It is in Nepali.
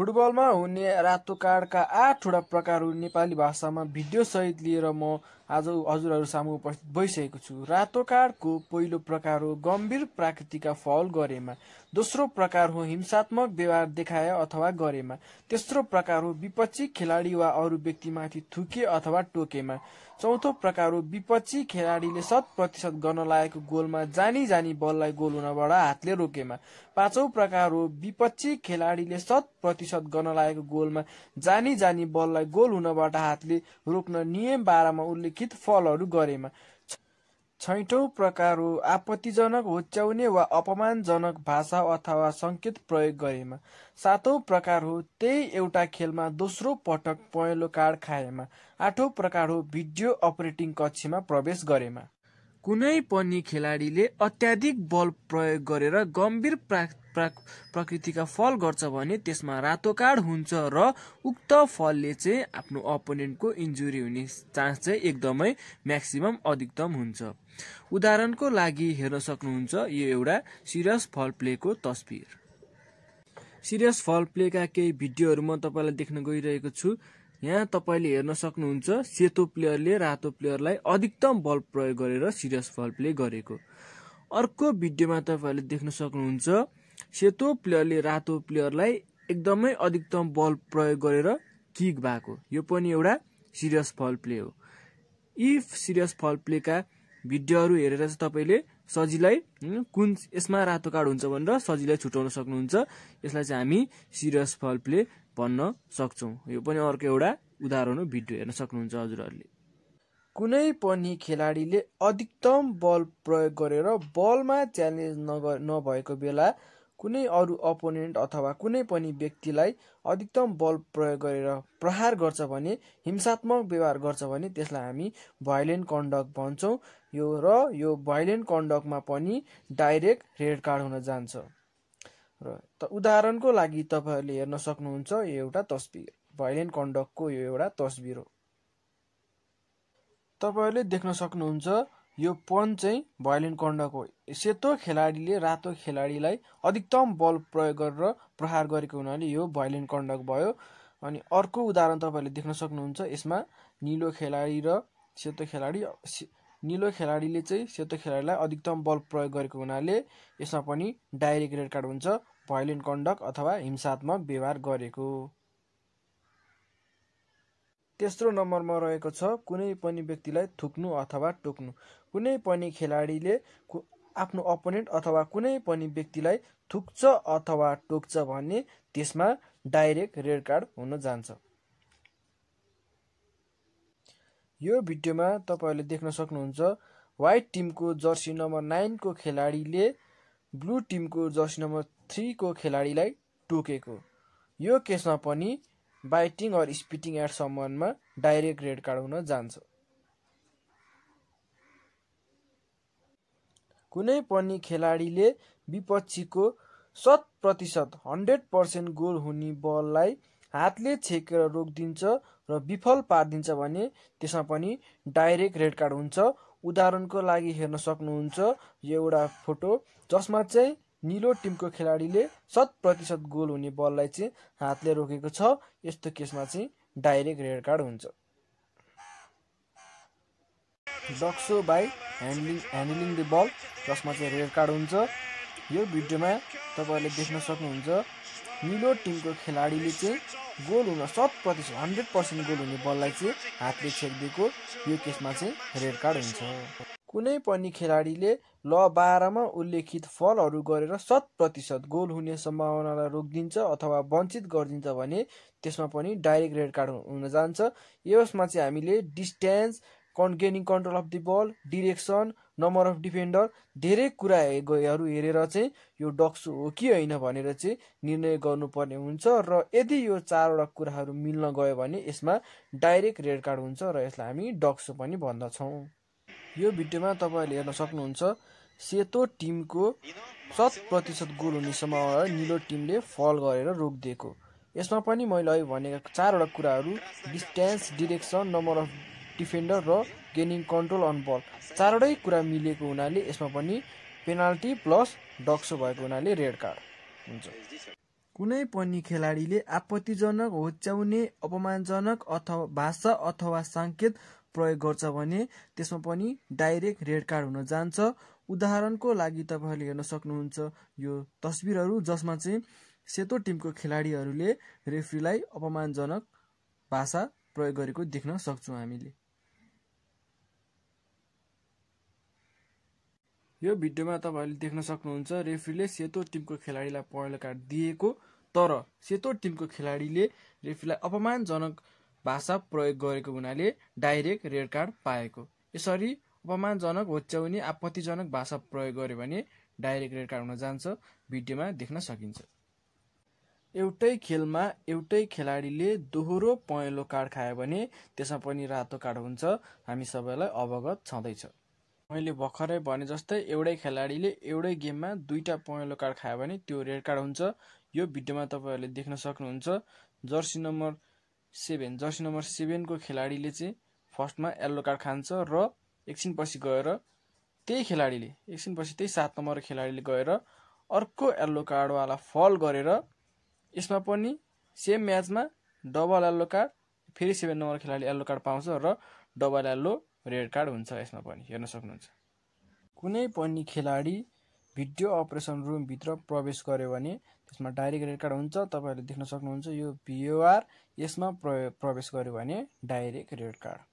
फुटबलमा हुने रातो कार्डका आठवटा प्रकारहरू नेपाली भाषामा भिडियोसहित लिएर म आज हजुरहरू सामु उपस्थित भइसकेको छु रातो कार्डको पहिलो प्रकार हो गम्भीर प्राकृतिका फल गरेमा दोस्रो प्रकार हो हिंसात्मक व्यवहार देखाए अथवा गरेमा तेस्रो प्रकार हो विपक्षी खेलाडी वा अरू व्यक्तिमाथि थुके अथवा टोकेमा चौथो प्रकार हो विपक्षी खेलाडीले शत प्रतिशत गर्न लागेको गोलमा जानी जानी बललाई गोल हुनबाट हातले रोकेमा पाँचौं प्रकार हो विपक्षी खेलाडीले शत प्रतिशत गर्न लागेको गोलमा जानी जानी बललाई गोल हुनबाट हातले रोक्न नियम बाह्रमा उल्लेखित फलहरू गरेमा छैटौँ प्रकार हो आपत्तिजनक होच्याउने वा अपमानजनक भाषा अथवा सङ्केत प्रयोग गरेमा सातौँ प्रकार हो त्यही एउटा खेलमा दोस्रो पटक पहेँलो कार्ड खाएमा आठौँ प्रकार हो भिडियो अपरेटिङ कक्षमा प्रवेश गरेमा कुनै पनि खेलाडीले अत्याधिक बल प्रयोग गरेर गम्भीर प्रा प्रकृतिका फल गर्छ भने त्यसमा रातो कार्ड हुन्छ र उक्त फलले चाहिँ आफ्नो अपोनेन्टको इन्जुरी हुने चान्स चाहिँ एकदमै म्याक्सिमम अधिकतम हुन्छ उदाहरणको लागि हेर्न सक्नुहुन्छ यो एउटा सिरियस फल प्लेको तस्बिर सिरियस फल प्लेका केही भिडियोहरू म तपाईँलाई देख्न गइरहेको छु यहाँ तपाईँले हेर्न सक्नुहुन्छ सेतो प्लेयरले रातो प्लेयरलाई अधिकतम बल प्रयोग गरेर सिरियस फल प्ले गरेको अर्को भिडियोमा तपाईँहरूले देख्न सक्नुहुन्छ सेतो प्लेयरले रातो प्लेयरलाई एकदमै अधिकतम बल प्रयोग गरेर किक भएको यो पनि एउटा सिरियस फल प्ले हो इफ सिरियस फल प्लेका भिडियोहरू हेरेर चाहिँ तपाईँले सजिलै कुन यसमा रातो कार्ड हुन्छ भनेर सजिलै छुट्याउन सक्नुहुन्छ यसलाई चाहिँ हामी सिरियस फल प्ले भन्न सक्छौँ यो पनि अर्को एउटा उदाहरण हो भिडियो हेर्न सक्नुहुन्छ हजुरहरूले कुनै पनि खेलाडीले अधिकतम बल प्रयोग गरेर बलमा च्यालेन्ज नगर नभएको बेला कुनै अरू अपोनेन्ट अथवा कुनै पनि व्यक्तिलाई अधिकतम बल प्रयोग गरेर प्रहार गर्छ भने हिंसात्मक व्यवहार गर्छ भने त्यसलाई हामी भाइलेन्ट कन्डक्ट भन्छौँ यो र यो भाइलेन्ट कन्डक्टमा पनि डाइरेक्ट रेड कार्ड हुन जान्छ र त उदाहरणको लागि तपाईँहरूले हेर्न सक्नुहुन्छ यो एउटा तस्बिर भाइलेन्ट कन्डक्टको यो एउटा तस्बिर हो तपाईँहरूले देख्न सक्नुहुन्छ यो पन चाहिँ भायोलिन कण्डको सेतो खेलाडीले रातो खेलाडीलाई अधिकतम बल प्रयोग गरेर प्रहार गरेको हुनाले यो भायोलिन कण्डक भयो अनि अर्को उदाहरण तपाईँहरूले देख्न सक्नुहुन्छ यसमा निलो खेलाडी र सेतो खेलाडी निलो खेलाडीले चाहिँ सेतो खेलाडीलाई अधिकतम बल प्रयोग गरेको हुनाले यसमा पनि डाइरेक्ट रेड कार्ड हुन्छ भायोलिन कन्डक्ट अथवा हिंसात्मक व्यवहार गरेको तेस्रो नम्बरमा रहेको छ कुनै पनि व्यक्तिलाई थुक्नु अथवा टोक्नु कुनै पनि खेलाडीले आफ्नो अपोनेन्ट अथवा कुनै पनि व्यक्तिलाई थुक्छ अथवा टोक्छ भने त्यसमा डाइरेक्ट रेड कार्ड हुन जान्छ यो भिडियोमा तपाईँहरूले देख्न सक्नुहुन्छ वाइट टिमको जर्सी नम्बर नाइनको खेलाडीले ब्लू टिमको जर्सी नम्बर थ्रीको खेलाडीलाई टोकेको यो केसमा पनि बाइटिङ अर स्पिटिङ एट समनमा डाइरेक्ट रेड कार्ड हुन जान्छ कुनै पनि खेलाडीले विपक्षीको शत प्रतिशत हन्ड्रेड पर्सेन्ट गोल हुने बललाई हातले छेकेर रोकिदिन्छ र विफल पारिदिन्छ भने त्यसमा पनि डाइरेक्ट रेड कार्ड हुन्छ उदाहरणको लागि हेर्न सक्नुहुन्छ यो एउटा फोटो जसमा चाहिँ निलो टिमको खेलाडीले शत प्रतिशत गोल हुने बललाई चाहिँ हातले रोकेको छ यस्तो केसमा चाहिँ डाइरेक्ट रेड कार्ड हुन्छ DOGSO by handling handling the ball जसमा चाहिँ रेड कार्ड हुन्छ यो भिडियोमा तपाईँहरूले देख्न सक्नुहुन्छ निलो टिमको खेलाडीले चाहिँ गोल हुन शत प्रतिशत हन्ड्रेड पर्सेन्ट गोल हुने बललाई चाहिँ हातले छेकिदिएको यो केसमा चाहिँ रेड कार्ड हुन्छ कुनै पनि खेलाडीले ल बाह्रमा उल्लेखित फलहरू गरेर शत प्रतिशत गोल हुने सम्भावनालाई रोकिदिन्छ अथवा वञ्चित गरिदिन्छ भने त्यसमा पनि डाइरेक्ट रेड कार्ड हुन जान्छ यसमा चाहिँ हामीले डिस्टेन्स कन् gaining control of the ball direction number of defender धेरै कुराहरू हेरेर चाहिँ यो डक्सु हो कि होइन भनेर चाहिँ निर्णय गर्नुपर्ने हुन्छ र यदि यो चारवटा कुराहरू मिल्न गयो भने यसमा डाइरेक्ट रेड कार्ड हुन्छ र यसलाई हामी डक्सु पनि भन्दछौँ यो भिडियोमा तपाईँहरूले हेर्न सक्नुहुन्छ सेतो टिमको शत प्रतिशत गोल हुने समयमा निलो टिमले फल गरेर रोकिदिएको यसमा पनि मैले अहिले भनेका चारवटा कुराहरू distance direction number of defender र गेनिङ कन्ट्रोल अन बल चारवटै कुरा मिलेको हुनाले यसमा पनि पेनाल्टी प्लस डक्सो भएको हुनाले रेड कार्ड हुन्छ कुनै पनि खेलाडीले आपत्तिजनक होच्याउने अपमानजनक अथवा भाषा अथवा साङ्केत प्रयोग गर्छ भने त्यसमा पनि डाइरेक्ट रेड कार्ड हुन जान्छ उदाहरणको लागि तपाईँहरूले हेर्न सक्नुहुन्छ यो तस्बिरहरू जसमा चाहिँ सेतो टिमको खेलाडीहरूले रेफ्रीलाई अपमानजनक भाषा प्रयोग गरेको देख्न सक्छौँ हामीले यो भिडियोमा तपाईँहरूले देख्न सक्नुहुन्छ रेफ्रीले सेतो टिमको खेलाडीलाई पहेँलो कार्ड दिएको तर सेतो टिमको खेलाडीले रेफ्रीलाई अपमानजनक भाषा प्रयोग गरेको हुनाले डाइरेक्ट रेड कार्ड पाएको यसरी अपमानजनक होच्याउने आपत्तिजनक भाषा प्रयोग गर्यो भने डाइरेक्ट रेड कार्ड हुन जान्छ भिडियोमा देख्न सकिन्छ एउटै खेलमा एउटै खेलाडीले दोहोरो पहेँलो कार्ड खायो भने त्यसमा पनि रातो कार्ड हुन्छ हामी सबैलाई अवगत छँदैछ मैले भर्खरै भने जस्तै एउटै खेलाडीले एउटै गेममा दुईवटा पहेँलो कार्ड खायो भने त्यो रेड कार्ड हुन्छ यो भिडियोमा तपाईँहरूले देख्न सक्नुहुन्छ jersey number seven jersey number सेभेनको खेलाडीले चाहिँ फर्स्टमा यल्लो कार्ड खान्छ र एकछिनपछि गएर त्यही खेलाडीले एकछिनपछि त्यही सात नम्बर खेलाडीले गएर अर्को यल्लो कार्डवाला फल गरेर यसमा पनि सेम म्याचमा डबल यल्लो कार्ड फेरि सेभेन नम्बर खेलाडी यल्लो कार्ड पाउँछ र डबल यल्लो रेड कार्ड हुन्छ यसमा पनि हेर्न सक्नुहुन्छ कुनै पनि खेलाडी भिडियो अपरेसन रुमभित्र प्रवेश गर्यो भने त्यसमा डायरी क्रेडिट कार्ड हुन्छ तपाईँहरूले देख्न सक्नुहुन्छ यो पिओआर यसमा प्रवेश गर्यो भने डाइरेक्ट क्रेडिट कार्ड